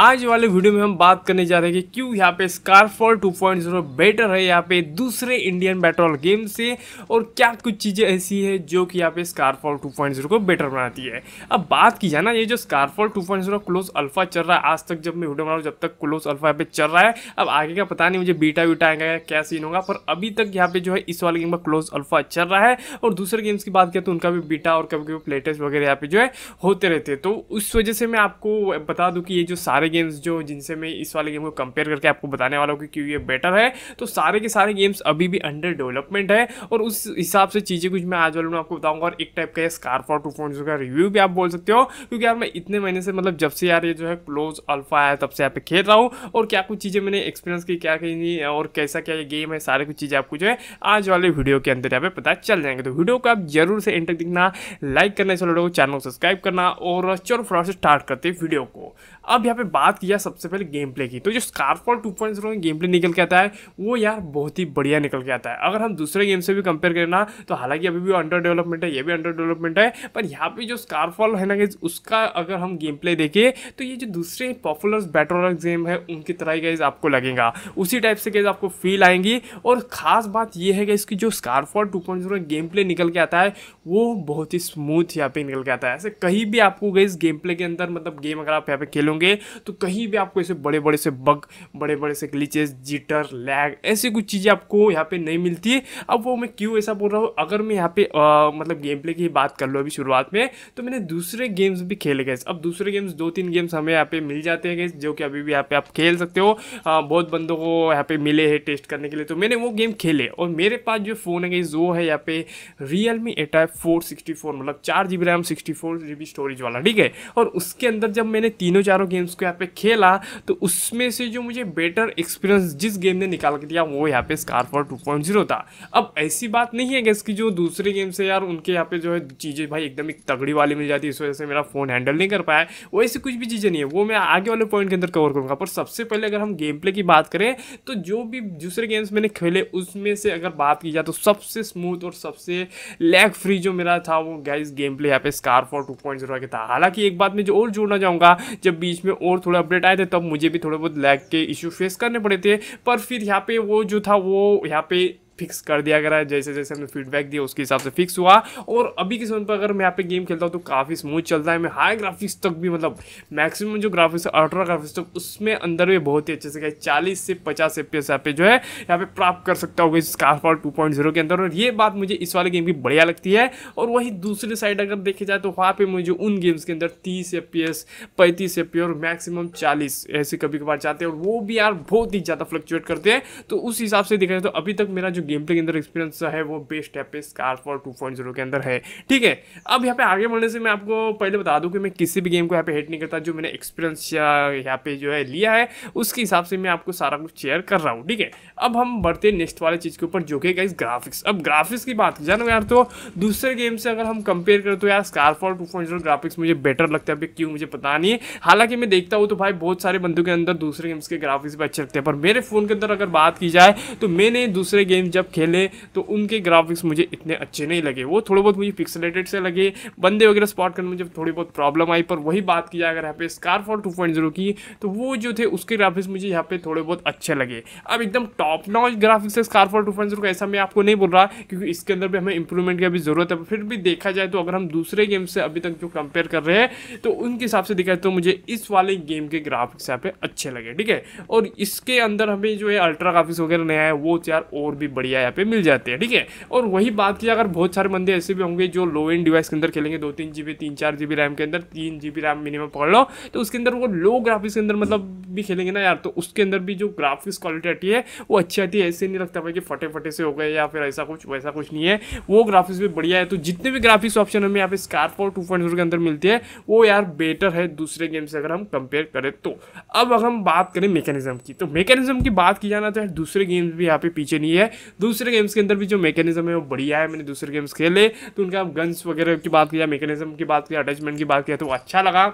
आज वाले वीडियो में हम बात करने जा रहे हैं कि क्यों यहाँ पे स्कारफॉल 2.0 बेटर है यहाँ पे दूसरे इंडियन बैटल गेम से और क्या कुछ चीज़ें ऐसी है जो कि यहाँ पे स्कारफॉल 2.0 को बेटर बनाती है अब बात की जाए ना ये जो स्कारफॉल 2.0 क्लोज अल्फा चल रहा है आज तक जब मैं वीडियो बना रहा हूँ जब तक क्लोज अल्फा यहाँ पे चल रहा है अब आगे का पता नहीं मुझे बीटा वीटा आएगा या क्या सीन होगा पर अभी तक यहाँ पे जो है इस वाले गेम का क्लोज अल्फा चल रहा है और दूसरे गेम्स की बात करें तो उनका भी बीटा और कभी कभी प्लेटेस्ट वगैरह यहाँ पे जो है होते रहते हैं तो उस वजह से मैं आपको बता दूँ कि ये जो सारे सारे गेम्स जो जिनसे मैं इस वाले गेम को कंपेयर करके आपको बताने वाला हूँ कि क्यों ये बेटर है तो सारे के सारे गेम्स अभी भी अंडर डेवलपमेंट है और उस हिसाब से चीज़ें कुछ मैं आज वाले में आपको बताऊँगा और एक टाइप का स्कार्फ और टू फोन का रिव्यू भी आप बोल सकते हो क्योंकि यार मैं इतने महीने से मतलब जब से यार ये जो है क्लोज अल्फा आया तब से यहाँ पे खेल रहा हूँ और क्या कुछ चीज़ें मैंने एक्सपीरियंस की क्या कहीं और कैसा क्या ये गेम है सारे कुछ चीज़ें आपको जो है आज वाले वीडियो के अंदर यहाँ पे पता चल जाएंगे तो वीडियो को आप जरूर से एंटर दिखना लाइक करना इस वीडियो को चैनल को सब्सक्राइब करना और चलो फटाफट से स्टार्ट करते हैं वीडियो को अब यहाँ पे बात किया सबसे पहले गेम प्ले की तो जो Scarfall two point zero gameplay निकल के आता है वो यार बहुत ही बढ़िया निकल के आता है अगर हम दूसरे गेम से भी कंपेयर करें ना तो हालांकि अभी भी अंडर डेवलपमेंट है ये भी अंडर डेवलपमेंट है पर यहाँ पे जो स्कारफॉल है ना उसका अगर हम गेम प्ले देखें तो ये जो दूसरे पॉपुलर बैटर गेम है उनकी तरह ही गाइज आपको लगेगा उसी टाइप से गाइज आपको फील आएंगी और ख़ास बात यह है कि इसकी जो Scarfall two point zero gameplay निकल के आता है वो बहुत ही स्मूथ यहाँ पे निकल के आता है ऐसे कहीं भी आपको गाइज गेम प्ले के अंदर मतलब गेम अगर आप यहाँ पे खेलोगे तो कहीं भी आपको ऐसे बड़े बड़े से बग बड़े बड़े से ग्लिचेस जीटर लैग ऐसी कुछ चीज़ें आपको यहाँ पे नहीं मिलती है अब वो मैं क्यों ऐसा बोल रहा हूँ अगर मैं यहाँ पे आ, मतलब गेम प्ले की बात कर लो अभी शुरुआत में तो मैंने दूसरे गेम्स भी खेले गए अब दूसरे गेम्स दो तीन गेम्स हमें यहाँ पे मिल जाते हैं जो कि अभी भी यहाँ पे आप खेल सकते हो आ, बहुत बंदों को यहाँ पे मिले हैं टेस्ट करने के लिए तो मैंने वो गेम खेले और मेरे पास जो फ़ोन है गई वो है यहाँ पे Realme eight four sixty four मतलब चार G B RAM sixty four G B storage वाला ठीक है और उसके अंदर जब मैंने तीनों चारों गेम्स को यहाँ पे खेला तो उसमें से जो मुझे बेटर एक्सपीरियंस जिस गेम ने निकाल के दिया वो यहाँ पे स्कारफॉर टू पॉइंट जीरो था अब ऐसी बात नहीं है गैस की जो दूसरे गेम से यार उनके यहाँ पे जो है चीज़ें भाई एकदम एक तगड़ी वाली मिल जाती है इस वजह से मेरा फ़ोन हैंडल नहीं कर पाया वो ऐसी कुछ भी चीज़ें नहीं है वो मैं आगे वाले पॉइंट के अंदर कवर करूँगा पर सबसे पहले अगर हम गेम प्ले की बात करें तो जो भी दूसरे गेम्स मैंने खेले उसमें से अगर बात की जाए तो सबसे स्मूथ और सबसे लैग फ्री जो मेरा था वो गैस गेम प्ले यहाँ पे स्कारफॉर टू पॉइंट जीरो था हालांकि एक बात मैं जो और जोड़ना चाहूँगा जब बीच में और और थोड़े अपडेट आए थे तब मुझे भी थोड़े बहुत लैग के इशू फेस करने पड़े थे पर फिर यहाँ पे वो जो था वो यहाँ पे फिक्स कर दिया गया है जैसे जैसे हमने फीडबैक दिया उसके हिसाब से फिक्स हुआ और अभी के समय पर अगर मैं यहाँ पे गेम खेलता हूँ तो काफ़ी स्मूथ चलता है मैं हाई ग्राफिक्स तक भी मतलब मैक्सिमम जो ग्राफिक्स है अल्ट्रा ग्राफिक्स तक उसमें अंदर भी बहुत ही अच्छे से गए चालीस से पचास एफ यहाँ पे जो है यहाँ पे प्राप्त कर सकता होगा इस कारफॉल टू के अंदर और ये बात मुझे इस वाले गेम की बढ़िया लगती है और वहीं दूसरी साइड अगर देखी जाए तो वहाँ पर मुझे उन गेम्स के अंदर तीस एफ पी एस पैंतीस और मैक्सिमम चालीस ऐसे कभी कभार जाते हैं और वो भी यार बहुत ही ज़्यादा फ्लक्चुएट करते हैं तो उस हिसाब से देखा जाए तो अभी तक मेरा जो गेम प्ले के अंदर एक्सपीरियंस है वो बेस्ट है पे Scarfall two point zero के अंदर है ठीक है अब यहाँ पे आगे बढ़ने से मैं आपको पहले बता दूँ कि मैं किसी भी गेम को यहाँ पे हेट नहीं करता जो मैंने एक्सपीरियंस या यहाँ पे जो है लिया है उसके हिसाब से मैं आपको सारा कुछ शेयर कर रहा हूँ ठीक है अब हम बढ़ते नेक्स्ट वाले चीज़ के ऊपर जो कि इस ग्राफिक्स अब ग्राफिक्स की बात जानो यार तो दूसरे गेम से अगर हम कंपेयर करें तो यार four two point zero graphics मुझे बेटर लगता है क्यों मुझे पता नहीं है हालांकि मैं देखता हूँ तो भाई बहुत सारे बंदों के अंदर दूसरे गेम्स के ग्राफिक्स भी अच्छे लगते हैं पर मेरे फ़ोन के अंदर अगर बात की जाए तो मैंने दूसरे गेम जब खेले तो उनके ग्राफिक्स मुझे इतने अच्छे नहीं लगे वो थोड़े बहुत मुझे पिक्सलेटेड से लगे बंदे वगैरह स्पॉट करने में जब थोड़ी बहुत प्रॉब्लम आई पर वही बात की जाए अगर यहाँ पे स्कारफॉल टू पॉइंट जीरो की तो वो जो थे उसके ग्राफिक्स मुझे यहाँ पे थोड़े बहुत अच्छे लगे अब एकदम टॉप नॉच ग्राफिक्स है स्कारफॉल टू पॉइंट जीरो का ऐसा मैं आपको नहीं बोल रहा क्योंकि इसके अंदर भी हमें इंप्रूवमेंट की अभी ज़रूरत है फिर भी देखा जाए तो अगर हम दूसरे गेम से अभी तक जो कंपेयर कर रहे हैं तो उनके हिसाब से देखा तो मुझे इस वाले गेम के ग्राफिक्स यहाँ पे अच्छे लगे ठीक है और इसके अंदर हमें जो है अल्ट्रा ग्राफिक्स वगैरह नया है वो तो यार और भी बड़ी बढ़िया यहाँ पे मिल जाते हैं ठीक है और वही बात की अगर बहुत सारे बंदे ऐसे भी होंगे जो लो एंड डिवाइस के अंदर खेलेंगे दो तीन जी बी तीन चार जी बी रैम के अंदर तीन जी बी रैम मिनिमम पकड़ लो तो उसके अंदर वो लो ग्राफिक्स के अंदर मतलब भी खेलेंगे ना यार तो उसके अंदर भी जो ग्राफिक्स क्वालिटी आती है वो अच्छी आती है ऐसे नहीं लगता भाई कि फटे फटे से हो गए या फिर ऐसा कुछ वैसा कुछ नहीं है वो ग्राफिक्स भी बढ़िया है तो जितने भी ग्राफिक्स ऑप्शन हमें यहाँ पे स्कारफोर टू पॉइंट के अंदर मिलती है वो यार बेटर है दूसरे गेम से अगर हम कंपेयर करें तो अब अगर हम बात करें मेकेनिज्म की तो मेकेनिज्म की बात की जाना तो यार दूसरे गेम्स भी यहाँ पे पीछे नहीं है दूसरे गेम्स के अंदर भी जो मैकेनिज्म है वो बढ़िया है मैंने दूसरे गेम्स खेले तो उनका गन्स वगैरह की बात किया मैकेनिज्म की बात किया अटैचमेंट की बात किया तो अच्छा लगा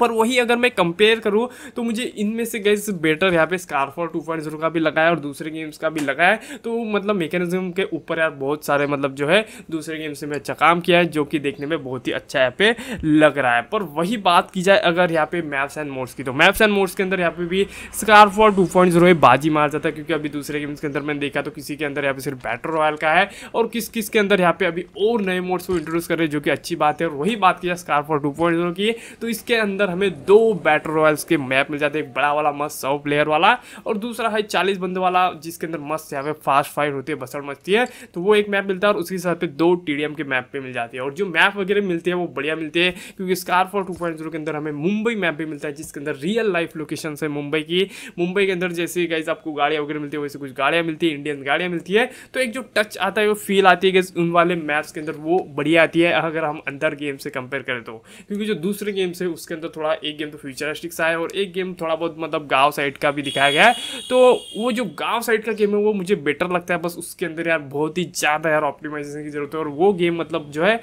पर वही अगर मैं कंपेयर करूँ तो मुझे इनमें से गैस बेटर यहाँ पे स्कारफॉर टू पॉइंट जीरो का भी लगाया और दूसरे गेम्स का भी लगाया तो मतलब मेकेनिज्म के ऊपर यार बहुत सारे मतलब जो है दूसरे गेम्स में अच्छा काम किया है जो कि देखने में बहुत ही अच्छा यहाँ पे लग रहा है पर वही बात की जाए अगर यहाँ पे मैप्स एंड मोड्स की तो मैप्स एंड मोड्स के अंदर यहाँ पे भी स्कारफॉर टू पॉइंट जीरो बाजी मार जाता है क्योंकि अभी दूसरे गेम्स के अंदर मैंने देखा तो किसी के अंदर यहाँ पे सिर्फ बैटर रॉयल का है और किस किस के अंदर यहाँ पे अभी और नए मोड्स को इंट्रोड्यूस कर रहे हैं जो कि अच्छी बात है और वही बात की जाए स्कारफॉर टू पॉइंट जीरो की तो इसके अंदर अंदर हमें दो बैटल रॉयल्स के मैप मिल जाते हैं एक बड़ा वाला मस्त सौ प्लेयर वाला और दूसरा है चालीस बंदे वाला जिसके अंदर मस्त यहाँ पे फास्ट फाइट होती है बसड़ मचती है तो वो एक मैप मिलता है और उसके साथ पे दो टी के मैप पर मिल जाती है और जो मैप वगैरह मिलते हैं वो बढ़िया मिलते हैं क्योंकि स्कार फॉर टू के अंदर हमें मुंबई मैप भी मिलता है जिसके अंदर रियल लाइफ लोकेशन है मुंबई की मुंबई के अंदर जैसे गाइज आपको गाड़ियाँ वगैरह मिलती है वैसे कुछ गाड़ियाँ मिलती हैं इंडियन गाड़ियाँ मिलती है तो एक जो टच आता है वो फील आती है उन वाले मैप्स के अंदर वो बढ़िया आती है अगर हम अंदर गेम से कंपेयर करें तो क्योंकि जो दूसरे गेम्स है उसके अंदर थोड़ा एक गेम तो फ्यूचरिस्टिक सा है और एक गेम थोड़ा बहुत मतलब गाँव साइड का भी दिखाया गया है तो वो जो गाँव साइड का गेम है वो मुझे बेटर लगता है बस उसके अंदर यार बहुत ही ज़्यादा यार ऑप्टिमाइजेशन की ज़रूरत है और वो गेम मतलब जो है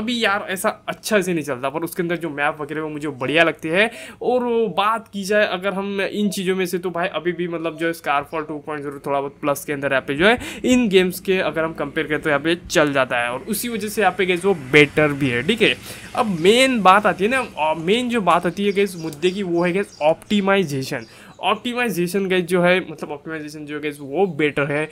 अभी यार ऐसा अच्छा से नहीं चलता पर उसके अंदर जो मैप वगैरह वो मुझे बढ़िया लगती है और बात की जाए अगर हम इन चीज़ों में से तो भाई अभी भी मतलब जो है स्कारफॉल टू पॉइंट जीरो थोड़ा बहुत प्लस के अंदर यहाँ पे जो है इन गेम्स के अगर हम कंपेयर करें तो यहाँ पे चल जाता है और उसी वजह से यहाँ पे गेम्स वो बेटर भी है ठीक है अब मेन बात आती है ना मेन जो बात बात आती है गैस मुद्दे की वो है गैस ऑप्टिमाइजेशन ऑप्टिमाइजेशन गैस जो है मतलब ऑप्टिमाइजेशन जो है गैस वो बेटर है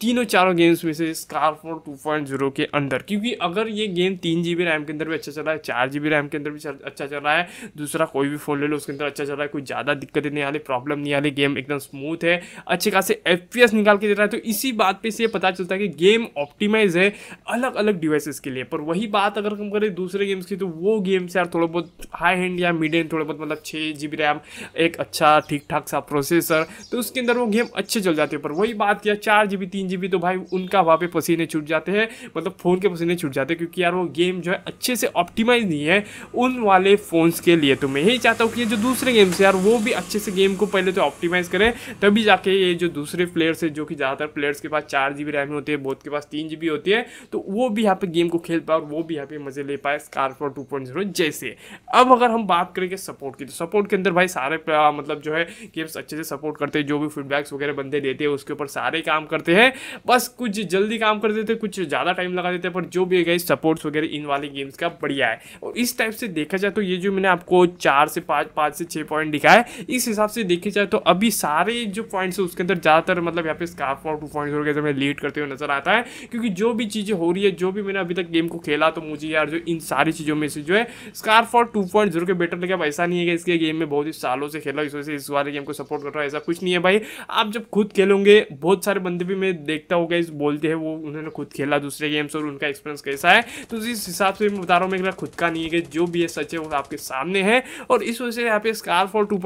तीनों चारों गेम्स में से स्कारफोन टू पॉइंट जीरो के अंदर क्योंकि अगर ये गेम तीन जी बी रैम के अंदर भी अच्छा चल रहा है चार जी बी रैम के अंदर भी अच्छा चल रहा है दूसरा कोई भी फ़ोन ले लो उसके अंदर अच्छा चल रहा है कोई ज़्यादा दिक्कत नहीं आ रही प्रॉब्लम नहीं आ रही गेम एकदम स्मूथ है अच्छे खासे एफ पी एस निकाल के दे रहा है तो इसी बात पर से पता चलता है कि गेम ऑप्टिमाइज है अलग अलग डिवाइसेस के लिए पर वही बात अगर हम करें दूसरे गेम्स की तो वो गेम्स यार थोड़ा बहुत हाई हैंड या मिड थोड़े बहुत मतलब छः जी बी रैम एक अच्छा ठीक ठाक सा प्रोसेसर तो उसके अंदर वो गेम अच्छे चल जाते हैं पर वही बात किया चार जी बी तीन जी तो भाई उनका वहाँ पे पसीने छूट जाते हैं मतलब फ़ोन के पसीने छूट जाते हैं क्योंकि यार वो गेम जो है अच्छे से ऑप्टिमाइज नहीं है उन वाले फ़ोन्स के लिए तो मैं यही चाहता हूँ कि ये जो दूसरे गेम्स यार वो भी अच्छे से गेम को पहले तो ऑप्टिमाइज़ करें तभी जाके ये जो दूसरे प्लेयर्स है जो कि ज़्यादातर प्लेयर्स के पास चार जी रैम होती है बोध के पास तीन जी होती है तो वो भी यहाँ पे गेम को खेल पाए और वो भी यहाँ पे मज़े ले पाए स्कारफो टू पॉइंट जीरो जैसे अब अगर हम बात करेंगे सपोर्ट की तो सपोर्ट के अंदर भाई सारे मतलब जो है गेम्स अच्छे से सपोर्ट करते हैं जो भी फीडबैक्स वगैरह बंदे देते हैं उसके ऊपर सारे काम करते हैं बस कुछ जल्दी काम कर देते कुछ ज़्यादा टाइम लगा देते पर जो भी है गई सपोर्ट्स वगैरह इन वाले गेम्स का बढ़िया है और इस टाइप से देखा जाए तो ये जो मैंने आपको चार से पाँच पाँच से छः पॉइंट है इस हिसाब से देखे जाए तो अभी सारे जो पॉइंट्स है उसके अंदर ज़्यादातर मतलब यहाँ पे स्काफ और टू पॉइंट्स वगैरह में लीड करते हुए नजर आता है क्योंकि जो भी चीज़ें हो रही है जो भी मैंने अभी तक गेम को खेला तो मुझे यार जो इन सारी चीज़ों में से जो है Scarfall two point zero के बेटर लगे अब ऐसा नहीं है कि इसके गेम में बहुत ही सालों से खेला इस वजह से इस वाले गेम को सपोर्ट कर रहा है ऐसा कुछ नहीं है भाई आप जब खुद खेलोगे बहुत सारे बंदे भी मैं देखता हूँ गाइज बोलते हैं वो उन्होंने खुद खेला दूसरे गेम्स और उनका एक्सपीरियंस कैसा है तो इस हिसाब से मैं बता रहा हूँ मेरा खुद का नहीं है जो भी है सच है वो आपके सामने है और इस वजह से यहाँ पे स्कार फॉर टू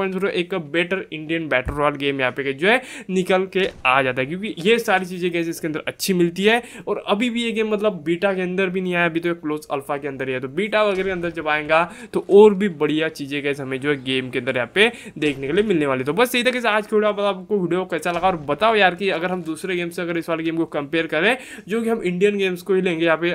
एक better Indian battle royale game यहाँ पे जो है निकल के आ जाता है क्योंकि ये सारी चीज़ें कैसे इसके अंदर अच्छी मिलती है और अभी भी ये गेम मतलब बीटा के अंदर भी नहीं आया अभी तो क्लोज अल्फा के अंदर ही है तो बीटा वगैरह के अंदर जब आएगा तो और भी बढ़िया चीज़ें कैसे हमें जो है गेम के अंदर यहाँ पे देखने के लिए मिलने वाली तो बस यही था कि आज की वीडियो आपको वीडियो कैसा लगा और बताओ यार कि अगर हम दूसरे गेम से अगर अगर इस वाले गेम को कंपेयर करें जो कि हम इंडियन गेम्स को ही लेंगे यहाँ पे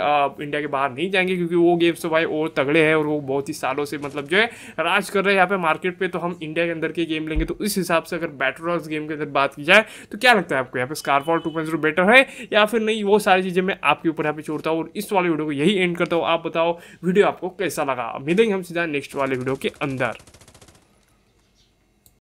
इंडिया के बाहर नहीं जाएंगे क्योंकि वो गेम्स तो भाई और तगड़े हैं और वो बहुत ही सालों से मतलब जो है राज कर रहे हैं यहाँ पे मार्केट पे तो हम इंडिया के अंदर के गेम लेंगे तो इस हिसाब से अगर बैटल गेम के अंदर बात की जाए तो क्या लगता है आपको यहाँ पे स्कारफॉल टू पॉइंट बेटर है या फिर नहीं वो सारी चीज़ें मैं आपके ऊपर यहाँ पे छोड़ता हूँ और इस वाले वीडियो को यही एंड करता हूँ आप बताओ वीडियो आपको कैसा लगा मिलेंगे हम सीधा नेक्स्ट वाले वीडियो के अंदर